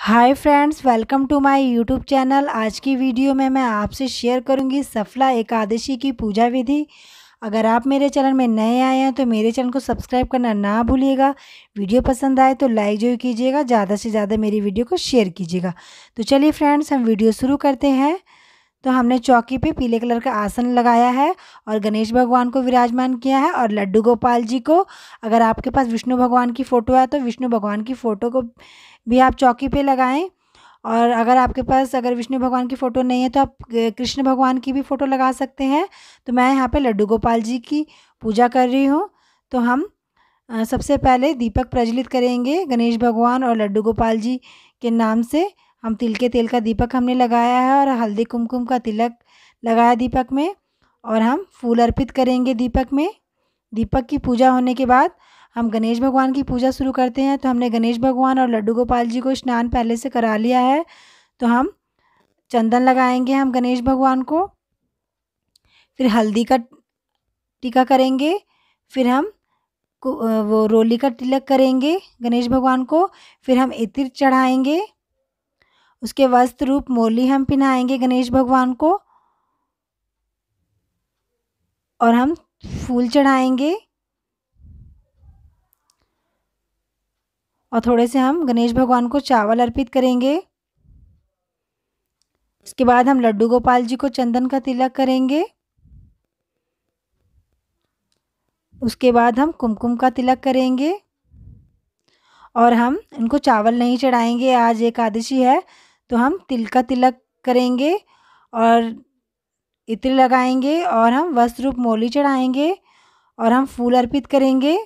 hi friends welcome to my YouTube channel आज की video में मैं आपसे शेयर करूंगी सफला एकादशी की पूजा विधि अगर आप मेरे चैनल में नए आए हैं तो मेरे चैनल को सब्सक्राइब करना ना भूलिएगा वीडियो पसंद आए तो लाइक जरूर कीजिएगा ज़्यादा से ज़्यादा मेरी वीडियो को शेयर कीजिएगा तो चलिए फ्रेंड्स हम वीडियो शुरू करते हैं तो हमने चौकी पे पीले कलर का आसन लगाया है और गणेश भगवान को विराजमान किया है और लड्डू गोपाल जी को अगर आपके पास विष्णु भगवान की फ़ोटो है तो विष्णु भगवान की फ़ोटो को भी आप चौकी पे लगाएं और अगर आपके पास अगर विष्णु भगवान की फ़ोटो नहीं है तो आप कृष्ण भगवान की भी फ़ोटो लगा सकते हैं तो मैं यहाँ पर लड्डू गोपाल जी की पूजा कर रही हूँ तो हम सबसे पहले दीपक प्रज्वलित करेंगे गणेश भगवान और लड्डू गोपाल जी के नाम से हम तिल के तेल का दीपक हमने लगाया है और हल्दी कुमकुम का तिलक लगाया दीपक में और हम फूल अर्पित करेंगे दीपक में दीपक की पूजा होने के बाद हम गणेश भगवान की पूजा शुरू करते हैं तो हमने गणेश भगवान और लड्डू गोपाल जी को स्नान पहले से करा लिया है तो हम चंदन लगाएंगे हम गणेश भगवान को फिर हल्दी का टीका करेंगे फिर हम वो रोली का तिलक करेंगे गणेश भगवान को फिर हम इत्र चढ़ाएंगे उसके वस्त्र रूप मोली हम पहनाएंगे गणेश भगवान को और हम फूल चढ़ाएंगे और थोड़े से हम गणेश भगवान को चावल अर्पित करेंगे इसके बाद हम लड्डू गोपाल जी को चंदन का तिलक करेंगे उसके बाद हम कुमकुम का तिलक करेंगे और हम इनको चावल नहीं चढ़ाएंगे आज एकादशी है तो हम तिल का तिलक करेंगे और इत्र लगाएंगे और हम वस्त्र रूप मोली चढ़ाएंगे और हम फूल अर्पित करेंगे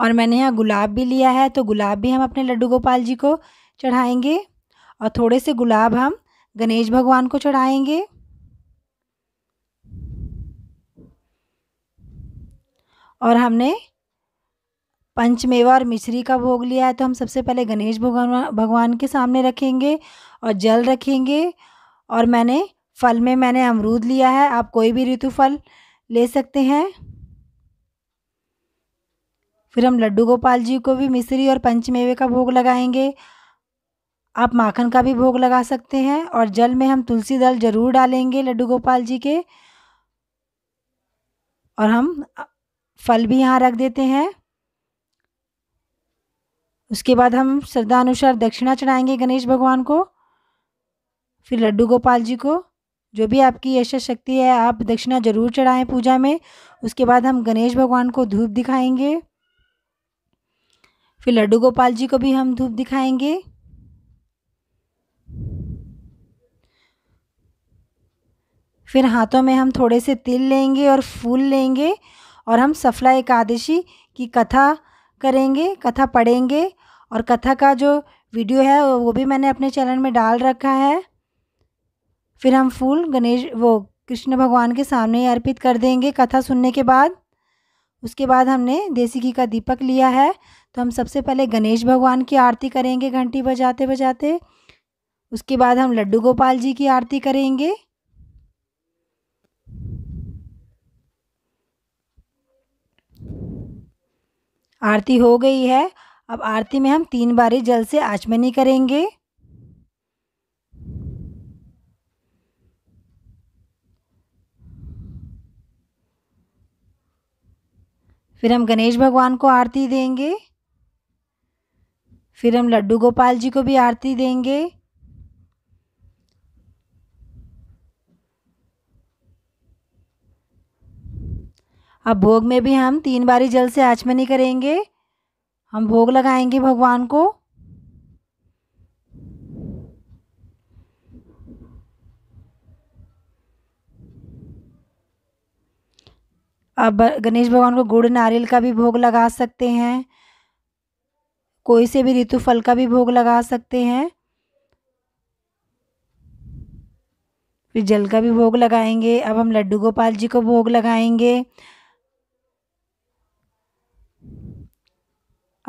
और मैंने यहाँ गुलाब भी लिया है तो गुलाब भी हम अपने लड्डू गोपाल जी को चढ़ाएंगे और थोड़े से गुलाब हम गणेश भगवान को चढ़ाएंगे और हमने पंचमेवा और मिश्री का भोग लिया है तो हम सबसे पहले गणेश भगवान भगवान के सामने रखेंगे और जल रखेंगे और मैंने फल में मैंने अमरूद लिया है आप कोई भी ऋतु फल ले सकते हैं फिर हम लड्डू गोपाल जी को भी मिश्री और पंचमेवे का भोग लगाएंगे आप माखन का भी भोग लगा सकते हैं और जल में हम तुलसी दल जरूर डालेंगे लड्डू गोपाल जी के और हम फल भी यहाँ रख देते हैं उसके बाद हम श्रद्धा अनुसार दक्षिणा चढ़ाएंगे गणेश भगवान को फिर लड्डू गोपाल जी को जो भी आपकी यशा शक्ति है आप दक्षिणा जरूर चढ़ाएं पूजा में उसके बाद हम गणेश भगवान को धूप दिखाएंगे फिर लड्डू गोपाल जी को भी हम धूप दिखाएंगे फिर हाथों में हम थोड़े से तिल लेंगे और फूल लेंगे और हम सफला एकादशी की कथा करेंगे कथा पढ़ेंगे और कथा का जो वीडियो है वो भी मैंने अपने चैनल में डाल रखा है फिर हम फूल गणेश वो कृष्ण भगवान के सामने ही अर्पित कर देंगे कथा सुनने के बाद उसके बाद हमने देसी घी का दीपक लिया है तो हम सबसे पहले गणेश भगवान की आरती करेंगे घंटी बजाते बजाते उसके बाद हम लड्डू गोपाल जी की आरती करेंगे आरती हो गई है अब आरती में हम तीन बारी जल से आचमनी करेंगे फिर हम गणेश भगवान को आरती देंगे फिर हम लड्डू गोपाल जी को भी आरती देंगे अब भोग में भी हम तीन बारी जल से आचमनी करेंगे हम भोग लगाएंगे भगवान को अब गणेश भगवान को गुड़ नारियल का भी भोग लगा सकते हैं कोई से भी ऋतु फल का भी भोग लगा सकते हैं फिर जल का भी भोग लगाएंगे अब हम लड्डू गोपाल जी को भोग लगाएंगे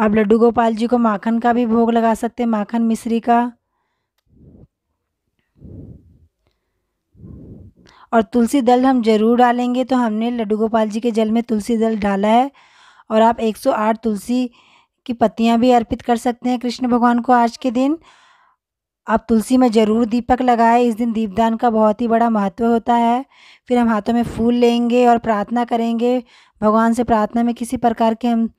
आप लड्डू गोपाल जी को माखन का भी भोग लगा सकते हैं माखन मिश्री का और तुलसी दल हम ज़रूर डालेंगे तो हमने लड्डू गोपाल जी के जल में तुलसी दल डाला है और आप 108 तुलसी की पत्तियां भी अर्पित कर सकते हैं कृष्ण भगवान को आज के दिन आप तुलसी में ज़रूर दीपक लगाएं इस दिन दीपदान का बहुत ही बड़ा महत्व होता है फिर हम हाथों में फूल लेंगे और प्रार्थना करेंगे भगवान से प्रार्थना में किसी प्रकार के हम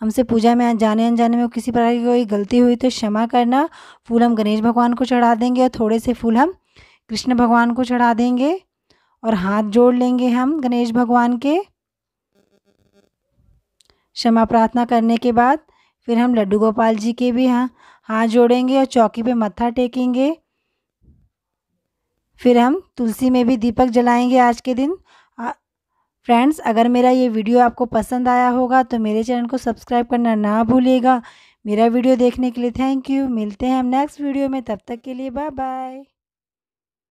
हमसे पूजा में जाने अनजाने में किसी प्रकार की कोई गलती हुई तो क्षमा करना फूल हम गणेश भगवान को चढ़ा देंगे और थोड़े से फूल हम कृष्ण भगवान को चढ़ा देंगे और हाथ जोड़ लेंगे हम गणेश भगवान के क्षमा प्रार्थना करने के बाद फिर हम लड्डू गोपाल जी के भी हाँ हाथ जोड़ेंगे और चौकी पे मत्था टेकेंगे फिर हम तुलसी में भी दीपक जलाएंगे आज के दिन फ्रेंड्स अगर मेरा ये वीडियो आपको पसंद आया होगा तो मेरे चैनल को सब्सक्राइब करना ना भूलिएगा मेरा वीडियो देखने के लिए थैंक यू मिलते हैं हम नेक्स्ट वीडियो में तब तक के लिए बाय बाय